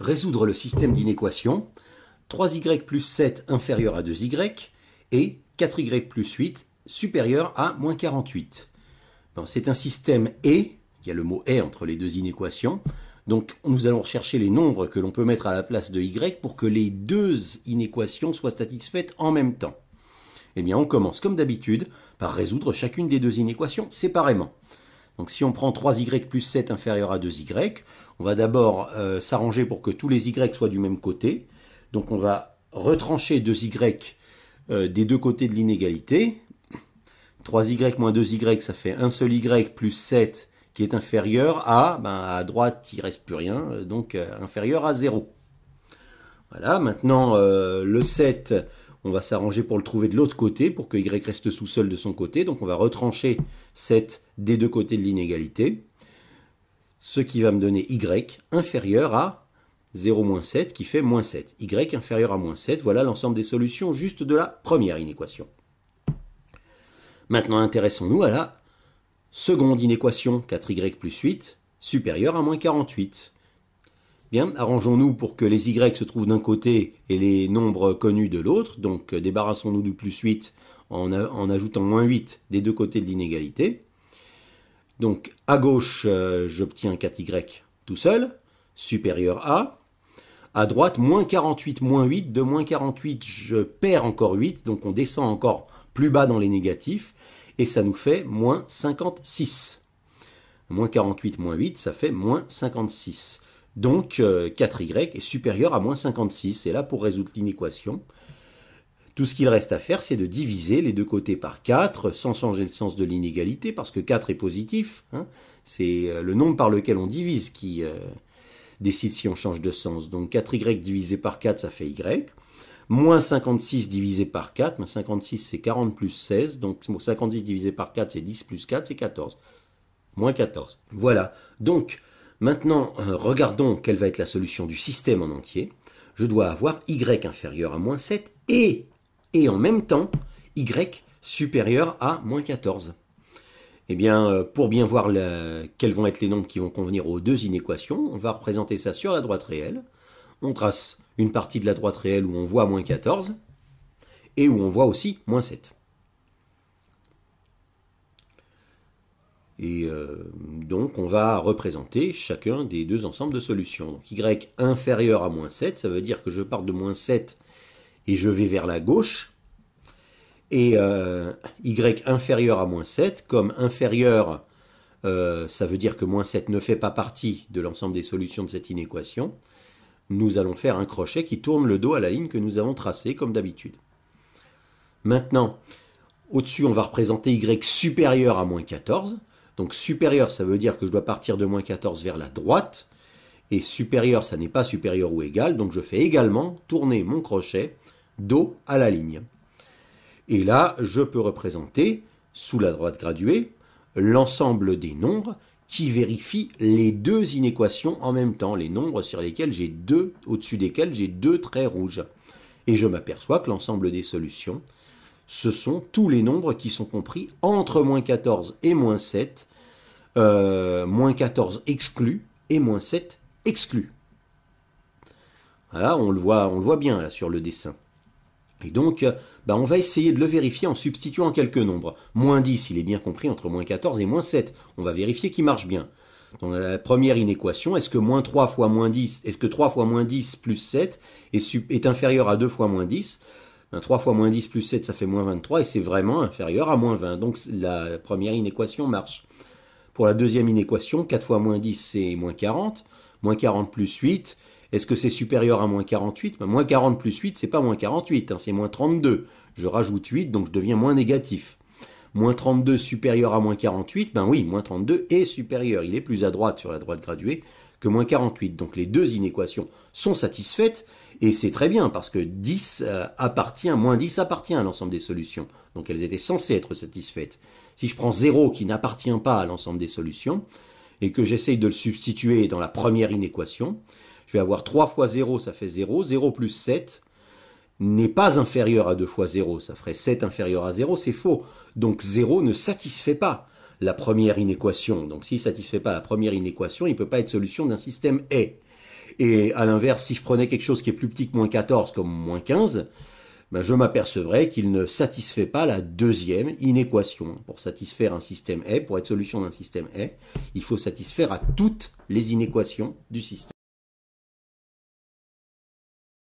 résoudre le système d'inéquations 3y plus 7 inférieur à 2y et 4y plus 8 supérieur à moins 48. C'est un système et, il y a le mot et entre les deux inéquations, donc nous allons rechercher les nombres que l'on peut mettre à la place de y pour que les deux inéquations soient satisfaites en même temps. Eh bien on commence comme d'habitude par résoudre chacune des deux inéquations séparément. Donc si on prend 3y plus 7 inférieur à 2y, on va d'abord euh, s'arranger pour que tous les y soient du même côté. Donc on va retrancher 2y euh, des deux côtés de l'inégalité. 3y moins 2y, ça fait un seul y plus 7 qui est inférieur à, ben, à droite, il reste plus rien, euh, donc inférieur à 0. Voilà, maintenant le 7, on va s'arranger pour le trouver de l'autre côté, pour que y reste sous seul de son côté. Donc on va retrancher 7 des deux côtés de l'inégalité, ce qui va me donner y inférieur à 0 moins 7 qui fait moins 7. y inférieur à moins 7, voilà l'ensemble des solutions juste de la première inéquation. Maintenant intéressons-nous à la seconde inéquation, 4y plus 8, supérieur à moins 48. Bien, arrangeons-nous pour que les y se trouvent d'un côté et les nombres connus de l'autre, donc euh, débarrassons-nous du plus 8 en, ajoutant moins 8 des deux côtés de l'inégalité. Donc à gauche, euh, j'obtiens 4y tout seul, supérieur à. À droite, moins 48, moins 8. De moins 48, je perds encore 8, donc on descend encore plus bas dans les négatifs, et ça nous fait moins 56. Moins 48, moins 8, ça fait moins 56. Donc 4y euh, est supérieur à moins 56. Et là, pour résoudre l'inéquation, tout ce qu'il reste à faire, c'est de diviser les deux côtés par 4 sans changer le sens de l'inégalité, parce que 4 est positif. Hein. C'est euh, le nombre par lequel on divise qui euh, décide si on change de sens. Donc 4y divisé par 4, ça fait y. Moins 56 divisé par 4, 56 ben, c'est 40 plus 16, donc 56 divisé par 4 c'est 10 plus 4, c'est 14. Moins 14. Voilà. Donc Maintenant, euh, regardons quelle va être la solution du système en entier. Je dois avoir y inférieur à moins 7 et, et en même temps y supérieur à moins 14. Eh bien, euh, pour bien voir quels vont être les nombres qui vont convenir aux deux inéquations, on va représenter ça sur la droite réelle. On trace une partie de la droite réelle où on voit moins 14 et où on voit aussi moins 7. Et euh, donc on va représenter chacun des deux ensembles de solutions. Donc y inférieur à moins 7, ça veut dire que je pars de moins 7 et je vais vers la gauche. Et euh, y inférieur à moins 7, comme inférieur, euh, ça veut dire que moins 7 ne fait pas partie de l'ensemble des solutions de cette inéquation, nous allons faire un crochet qui tourne le dos à la ligne que nous avons tracée, comme d'habitude. Maintenant, au-dessus, on va représenter y supérieur à moins 14. Donc supérieur, ça veut dire que je dois partir de moins 14 vers la droite. Et supérieur, ça n'est pas supérieur ou égal. Donc je fais également tourner mon crochet dos à la ligne. Et là, je peux représenter, sous la droite graduée, l'ensemble des nombres qui vérifient les deux inéquations en même temps, les nombres sur lesquels j'ai deux, au-dessus desquels j'ai deux traits rouges. Et je m'aperçois que l'ensemble des solutions ce sont tous les nombres qui sont compris entre moins 14 et moins 7, euh, moins 14 exclus et moins 7 exclus. Voilà, on le voit, bien sur le dessin. Et donc, euh, bah, on va essayer de le vérifier en substituant quelques nombres. Moins 10, il est bien compris entre moins 14 et moins 7. On va vérifier qu'il marche bien. Dans la première inéquation, est-ce que 3 fois moins 10, est-ce que 3 fois 10 plus 7 est inférieur à 2 fois moins 10 3 euh, fois moins 10 plus 7, ça fait moins 23, et c'est vraiment inférieur à moins 20. Donc la première inéquation marche. Pour la deuxième inéquation, 4 fois moins 10, c'est moins 40. Moins 40 plus 8, est-ce que c'est supérieur à moins 48 ben, Moins 40 plus 8, c'est pas moins 48, hein, c'est moins 32. Je rajoute 8, donc je deviens moins négatif moins 32 supérieur à moins 48, ben oui, moins 32 est supérieur. Il est plus à droite sur la droite graduée que moins 48. Donc les deux inéquations sont satisfaites et c'est très bien parce que 10 euh, appartient, moins 10 appartient à l'ensemble des solutions. Donc elles étaient censées être satisfaites. Si je prends 0 qui n'appartient pas à l'ensemble des solutions et que j'essaye de le substituer dans la première inéquation, je vais avoir 3 fois 0, ça fait 0, 0 plus 7, n'est pas inférieur à 2 fois 0, ça ferait 7 inférieur à 0, c'est faux. Donc 0 ne satisfait pas la première inéquation. Donc s'il ne satisfait pas la première inéquation, il ne peut pas être solution d'un système E. Et à l'inverse, si je prenais quelque chose qui est plus petit que moins 14 comme moins 15, ben, je m'apercevrais qu'il ne satisfait pas la deuxième inéquation. Pour satisfaire un système E, pour être solution d'un système E, il faut satisfaire à toutes les inéquations du système.